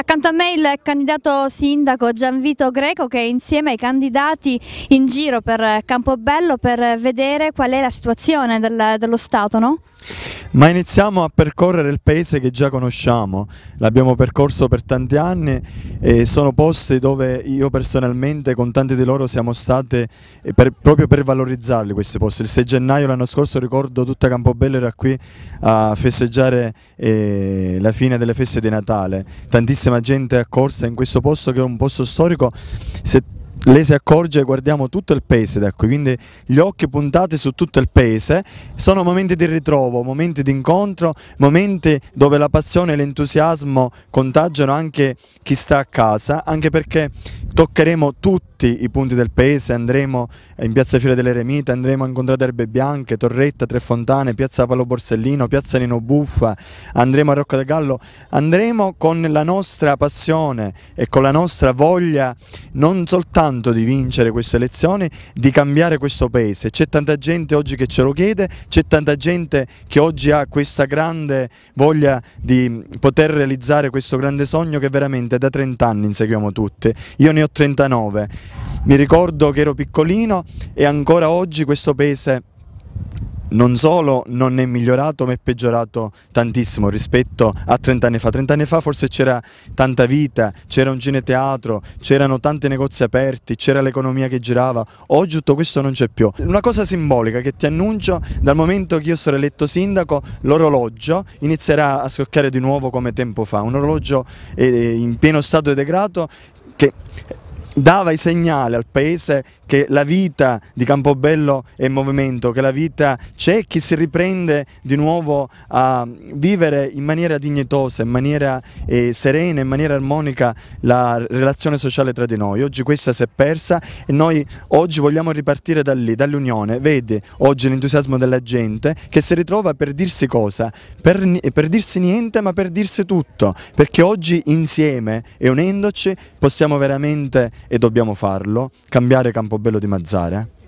Accanto a me il candidato sindaco Gianvito Greco che è insieme ai candidati in giro per Campobello per vedere qual è la situazione del, dello Stato, no? Ma iniziamo a percorrere il paese che già conosciamo, l'abbiamo percorso per tanti anni e sono posti dove io personalmente con tanti di loro siamo stati eh, per, proprio per valorizzarli questi posti. Il 6 gennaio l'anno scorso ricordo tutta Campobello era qui a festeggiare eh, la fine delle feste di Natale, tantissime tantissima gente accorsa in questo posto che è un posto storico. Se lei si accorge guardiamo tutto il paese da ecco, qui, quindi gli occhi puntati su tutto il paese, sono momenti di ritrovo, momenti di incontro, momenti dove la passione e l'entusiasmo contagiano anche chi sta a casa, anche perché toccheremo tutti i punti del paese, andremo in piazza Fiore delle Remite, andremo a incontrare Erbe Bianche, Torretta, Tre Fontane, piazza Paolo Borsellino, piazza Nino Buffa, andremo a Rocca del Gallo, andremo con la nostra passione e con la nostra voglia non soltanto di vincere queste elezioni, di cambiare questo paese. C'è tanta gente oggi che ce lo chiede, c'è tanta gente che oggi ha questa grande voglia di poter realizzare questo grande sogno che veramente da 30 anni inseguiamo tutti. Io ne ne ho 39. Mi ricordo che ero piccolino e ancora oggi questo paese non solo non è migliorato ma è peggiorato tantissimo rispetto a 30 anni fa. 30 anni fa forse c'era tanta vita, c'era un cineteatro, c'erano tanti negozi aperti, c'era l'economia che girava, oggi tutto questo non c'è più. Una cosa simbolica che ti annuncio, dal momento che io sarò eletto sindaco, l'orologio inizierà a scoccare di nuovo come tempo fa, un orologio eh, in pieno stato e degrado che dava i segnali al paese che la vita di Campobello è in movimento, che la vita c'è chi si riprende di nuovo a vivere in maniera dignitosa, in maniera eh, serena, in maniera armonica la relazione sociale tra di noi. Oggi questa si è persa e noi oggi vogliamo ripartire da lì, dall'unione. Vedi oggi l'entusiasmo della gente che si ritrova per dirsi cosa? Per, per dirsi niente ma per dirsi tutto, perché oggi insieme e unendoci possiamo veramente, e dobbiamo farlo, cambiare Campobello bello di Mazzara eh.